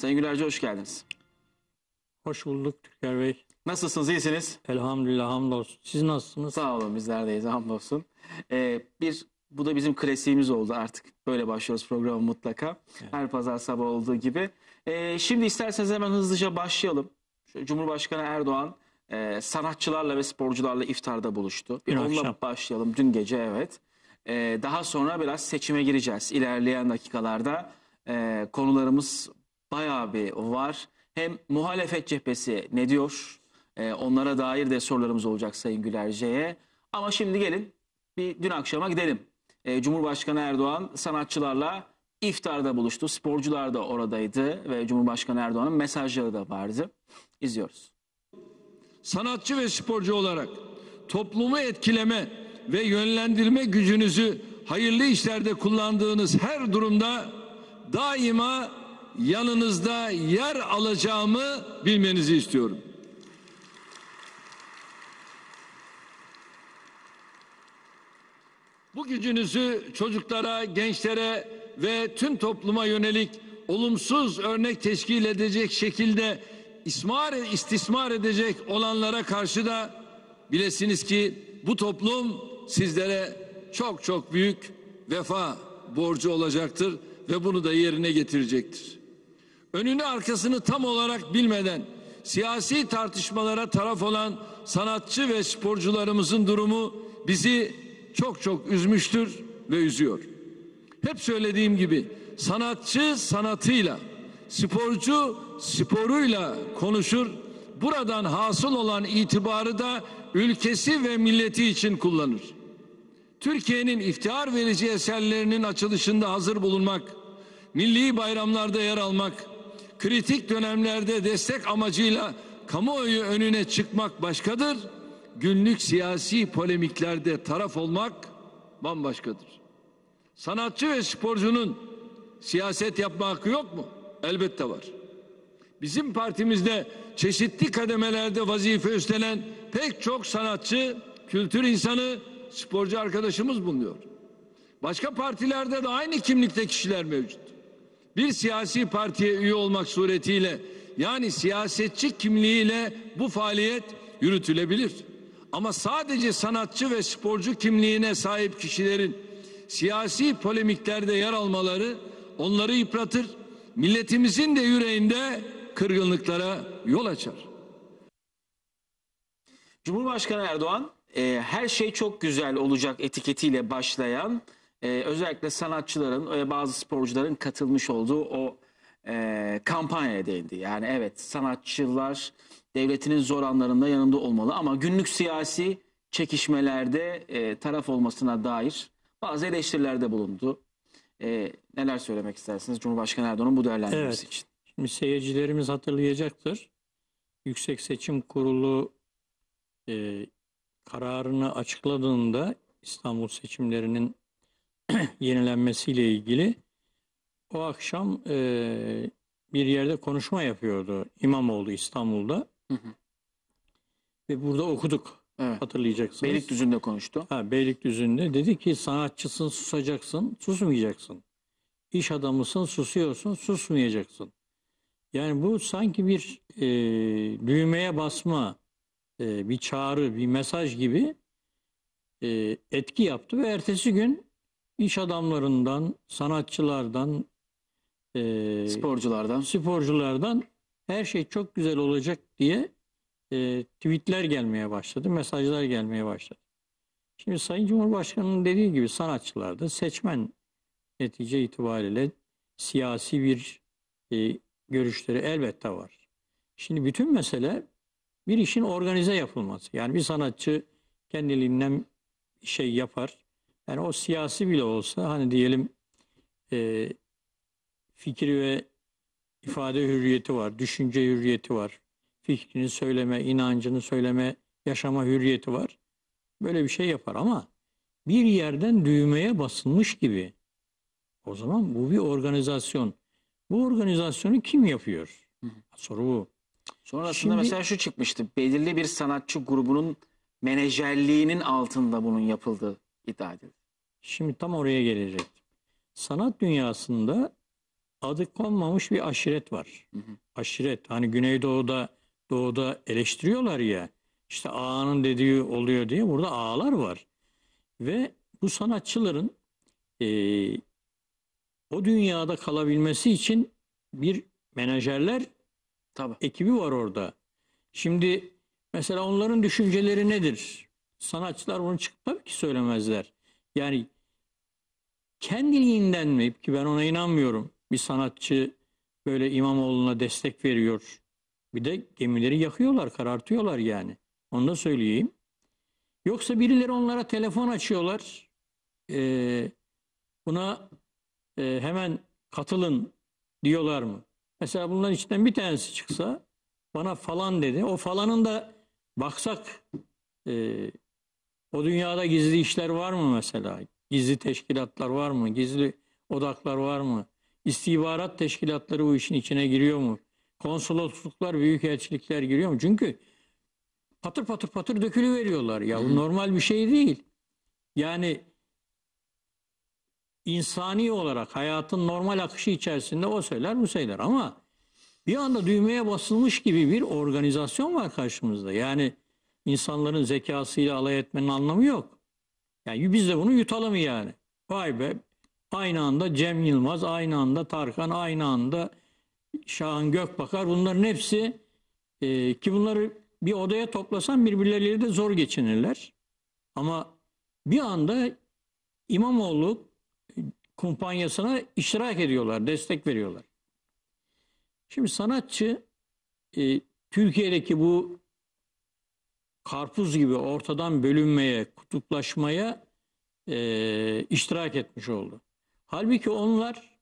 Sayın Gülerci hoş geldiniz. Hoş bulduk Türker Bey. Nasılsınız, iyisiniz? Elhamdülillah, hamdolsun. Siz nasılsınız? Sağ olun, bizler deyiz, hamdolsun. Ee, bir, bu da bizim klasiğimiz oldu artık. Böyle başlıyoruz programı mutlaka. Evet. Her pazar sabah olduğu gibi. Ee, şimdi isterseniz hemen hızlıca başlayalım. Şöyle Cumhurbaşkanı Erdoğan e, sanatçılarla ve sporcularla iftarda buluştu. Bir Dün onunla akşam. başlayalım, dün gece evet. Ee, daha sonra biraz seçime gireceğiz. İlerleyen dakikalarda e, konularımız bayağı bir var. Hem muhalefet cephesi ne diyor? Ee, onlara dair de sorularımız olacak Sayın Gülerce'ye. Ama şimdi gelin bir dün akşama gidelim. Ee, Cumhurbaşkanı Erdoğan sanatçılarla iftarda buluştu. Sporcular da oradaydı ve Cumhurbaşkanı Erdoğan'ın mesajları da vardı. İzliyoruz. Sanatçı ve sporcu olarak toplumu etkileme ve yönlendirme gücünüzü hayırlı işlerde kullandığınız her durumda daima yanınızda yer alacağımı bilmenizi istiyorum. Bu gücünüzü çocuklara, gençlere ve tüm topluma yönelik olumsuz örnek teşkil edecek şekilde ismar, istismar edecek olanlara karşı da bilesiniz ki bu toplum sizlere çok çok büyük vefa borcu olacaktır ve bunu da yerine getirecektir önünü arkasını tam olarak bilmeden siyasi tartışmalara taraf olan sanatçı ve sporcularımızın durumu bizi çok çok üzmüştür ve üzüyor. Hep söylediğim gibi sanatçı sanatıyla, sporcu sporuyla konuşur. Buradan hasıl olan itibarı da ülkesi ve milleti için kullanır. Türkiye'nin iftihar verici eserlerinin açılışında hazır bulunmak, milli bayramlarda yer almak, kritik dönemlerde destek amacıyla kamuoyu önüne çıkmak başkadır. Günlük siyasi polemiklerde taraf olmak bambaşkadır. Sanatçı ve sporcunun siyaset yapma hakkı yok mu? Elbette var. Bizim partimizde çeşitli kademelerde vazife üstlenen pek çok sanatçı, kültür insanı, sporcu arkadaşımız bulunuyor. Başka partilerde de aynı kimlikte kişiler mevcut bir siyasi partiye üye olmak suretiyle yani siyasetçi kimliğiyle bu faaliyet yürütülebilir. Ama sadece sanatçı ve sporcu kimliğine sahip kişilerin siyasi polemiklerde yer almaları onları yıpratır, milletimizin de yüreğinde kırgınlıklara yol açar. Cumhurbaşkanı Erdoğan e, her şey çok güzel olacak etiketiyle başlayan e, özellikle sanatçıların ve bazı sporcuların katılmış olduğu o e, kampanyaya değindi. Yani evet sanatçılar devletinin zor anlarında yanında olmalı ama günlük siyasi çekişmelerde e, taraf olmasına dair bazı eleştirilerde bulundu. E, neler söylemek istersiniz Cumhurbaşkanı Erdoğan'ın bu değerlendirmesi evet. için? Şimdi seyircilerimiz hatırlayacaktır. Yüksek Seçim Kurulu e, kararını açıkladığında İstanbul seçimlerinin yenilenmesiyle ilgili o akşam e, bir yerde konuşma yapıyordu İmamoğlu İstanbul'da. Hı hı. Ve burada okuduk evet. hatırlayacaksınız. Beylikdüzü'nde konuştu. Ha, Beylikdüzü'nde dedi ki sanatçısın susacaksın, susmayacaksın. İş adamısın, susuyorsun, susmayacaksın. Yani bu sanki bir e, düğmeye basma, e, bir çağrı, bir mesaj gibi e, etki yaptı ve ertesi gün iş adamlarından, sanatçılardan, e, sporculardan, sporculardan her şey çok güzel olacak diye e, tweetler gelmeye başladı, mesajlar gelmeye başladı. Şimdi Sayın Cumhurbaşkanı'nın dediği gibi sanatçılarda seçmen netice itibariyle siyasi bir e, görüşleri elbette var. Şimdi bütün mesele bir işin organize yapılması. Yani bir sanatçı kendiliğinden şey yapar, yani o siyasi bile olsa hani diyelim e, fikri ve ifade hürriyeti var, düşünce hürriyeti var, fikrini söyleme, inancını söyleme, yaşama hürriyeti var. Böyle bir şey yapar ama bir yerden düğmeye basılmış gibi. O zaman bu bir organizasyon. Bu organizasyonu kim yapıyor? Soru bu. Sonrasında Şimdi, mesela şu çıkmıştı. Belirli bir sanatçı grubunun menajerliğinin altında bunun yapıldığı iddia edildi. Şimdi tam oraya gelecektim. Sanat dünyasında adı konmamış bir aşiret var. Hı hı. Aşiret. Hani Güneydoğu'da doğuda eleştiriyorlar ya. İşte ağanın dediği oluyor diye burada ağalar var. Ve bu sanatçıların e, o dünyada kalabilmesi için bir menajerler Tabii. ekibi var orada. Şimdi mesela onların düşünceleri nedir? Sanatçılar bunu çıkıp tabii ki söylemezler. Yani kendiliğinden mi ki ben ona inanmıyorum. Bir sanatçı böyle İmamoğlu'na destek veriyor. Bir de gemileri yakıyorlar, karartıyorlar yani. Onu da söyleyeyim. Yoksa birileri onlara telefon açıyorlar. Ee, buna e, hemen katılın diyorlar mı? Mesela bunların içinden bir tanesi çıksa bana falan dedi. O falanın da baksak e, o dünyada gizli işler var mı mesela? Gizli teşkilatlar var mı? Gizli odaklar var mı? İstihbarat teşkilatları bu işin içine giriyor mu? Konsolosluklar, büyükelçilikler giriyor mu? Çünkü patır patır patır dökülü veriyorlar. Ya bu normal bir şey değil. Yani insani olarak hayatın normal akışı içerisinde o söyler bu söyler ama bir anda düğmeye basılmış gibi bir organizasyon var karşımızda. Yani insanların zekasıyla alay etmenin anlamı yok. Yani biz de bunu yutalım yani. Vay be aynı anda Cem Yılmaz, aynı anda Tarkan, aynı anda Şahan Gökbakar bunların hepsi e, ki bunları bir odaya toplasan birbirleriyle de zor geçinirler. Ama bir anda İmamoğlu e, kumpanyasına iştirak ediyorlar, destek veriyorlar. Şimdi sanatçı e, Türkiye'deki bu karpuz gibi ortadan bölünmeye, kutuplaşmaya e, iştirak etmiş oldu. Halbuki onlar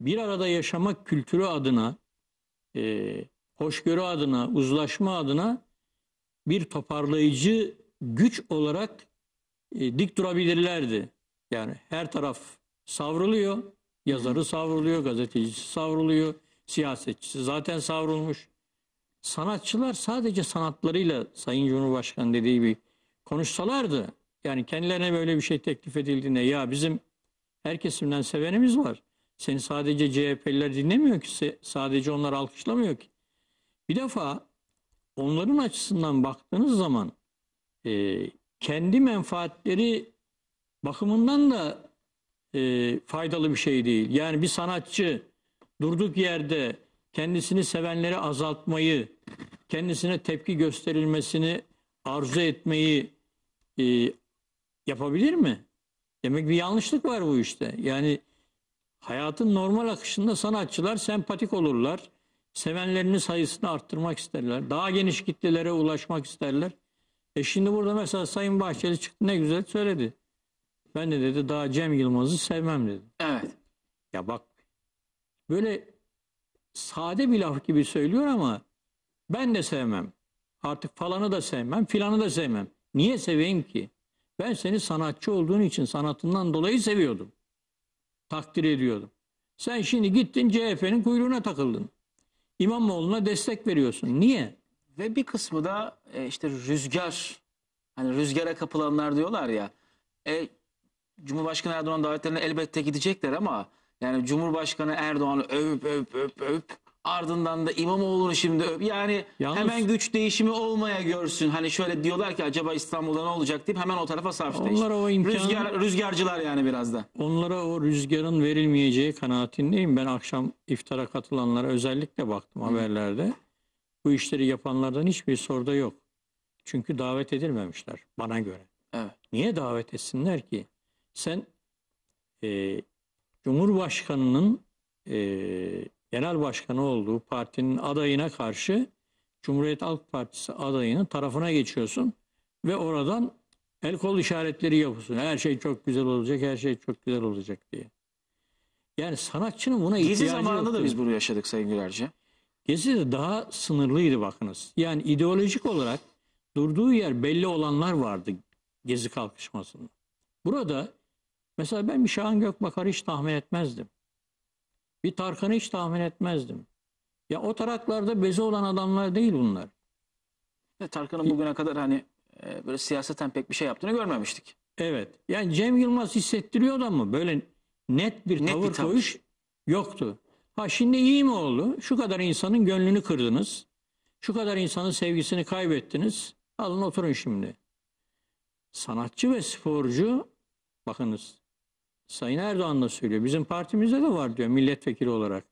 bir arada yaşamak kültürü adına, e, hoşgörü adına, uzlaşma adına bir toparlayıcı güç olarak e, dik durabilirlerdi. Yani her taraf savruluyor, yazarı savruluyor, gazetecisi savruluyor, siyasetçisi zaten savrulmuş sanatçılar sadece sanatlarıyla Sayın Cumhurbaşkanı dediği gibi konuşsalardı yani kendilerine böyle bir şey teklif edildiğinde ya bizim her kesimden sevenimiz var. Seni sadece CHP'liler dinlemiyor ki sadece onlar alkışlamıyor ki. Bir defa onların açısından baktığınız zaman e, kendi menfaatleri bakımından da e, faydalı bir şey değil. Yani bir sanatçı durduk yerde kendisini sevenleri azaltmayı, kendisine tepki gösterilmesini arzu etmeyi e, yapabilir mi? Demek bir yanlışlık var bu işte. Yani hayatın normal akışında sanatçılar sempatik olurlar. Sevenlerinin sayısını arttırmak isterler. Daha geniş kitlelere ulaşmak isterler. E şimdi burada mesela Sayın Bahçeli çıktı ne güzel söyledi. Ben de dedi daha Cem Yılmaz'ı sevmem dedi. Evet. Ya bak böyle sade bir laf gibi söylüyor ama ben de sevmem. Artık falanı da sevmem, filanı da sevmem. Niye seveyim ki? Ben seni sanatçı olduğun için sanatından dolayı seviyordum. Takdir ediyordum. Sen şimdi gittin CHP'nin kuyruğuna takıldın. İmamoğlu'na destek veriyorsun. Niye? Ve bir kısmı da e, işte rüzgar. Hani rüzgara kapılanlar diyorlar ya. E, Cumhurbaşkanı Erdoğan davetlerine elbette gidecekler ama yani Cumhurbaşkanı Erdoğan'ı öp, övüp övüp övüp ardından da İmamoğlu'nu şimdi öp. Yani Yalnız, hemen güç değişimi olmaya görsün. Hani şöyle diyorlar ki acaba İstanbul'da ne olacak deyip hemen o tarafa sarf Onlar o imkan, Rüzgar, rüzgarcılar yani biraz da. Onlara o rüzgarın verilmeyeceği kanaatindeyim. Ben akşam iftara katılanlara özellikle baktım Hı. haberlerde. Bu işleri yapanlardan hiçbir soruda yok. Çünkü davet edilmemişler bana göre. Evet. Niye davet etsinler ki? Sen e, Cumhurbaşkanı'nın e, genel başkanı olduğu partinin adayına karşı Cumhuriyet Halk Partisi adayının tarafına geçiyorsun ve oradan el kol işaretleri yapıyorsun. Her şey çok güzel olacak, her şey çok güzel olacak diye. Yani sanatçının buna Gezi ihtiyacı zamanında da biz bunu yaşadık Sayın Gülerci. Gezi de daha sınırlıydı bakınız. Yani ideolojik olarak durduğu yer belli olanlar vardı Gezi kalkışmasında. Burada Mesela ben bir Şahan Gökbakar'ı hiç tahmin etmezdim. Bir Tarkan'ı hiç tahmin etmezdim. Ya o taraklarda bezi olan adamlar değil bunlar. Ya e, Tarkan'ın bugüne kadar hani e, böyle siyaseten pek bir şey yaptığını görmemiştik. Evet. Yani Cem Yılmaz hissettiriyor da mı? Böyle net bir net tavır bir koyuş yoktu. Ha şimdi iyi mi oldu? Şu kadar insanın gönlünü kırdınız. Şu kadar insanın sevgisini kaybettiniz. Alın oturun şimdi. Sanatçı ve sporcu bakınız Sayın Erdoğan da söylüyor. Bizim partimizde de var diyor milletvekili olarak.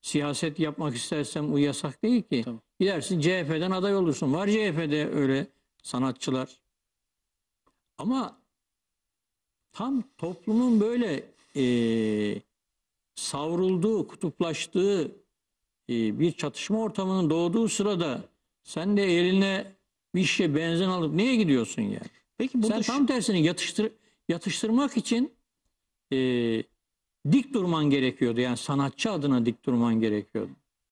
Siyaset yapmak istersem bu yasak değil ki. Tamam. Gidersin CHP'den aday olursun. Var CHP'de öyle sanatçılar. Ama tam toplumun böyle e, savrulduğu, kutuplaştığı e, bir çatışma ortamının doğduğu sırada sen de eline bir şişe benzin alıp niye gidiyorsun yani? Peki burada sen tam tersini yatıştır, yatıştırmak için e, dik durman gerekiyordu. Yani sanatçı adına dik durman gerekiyordu.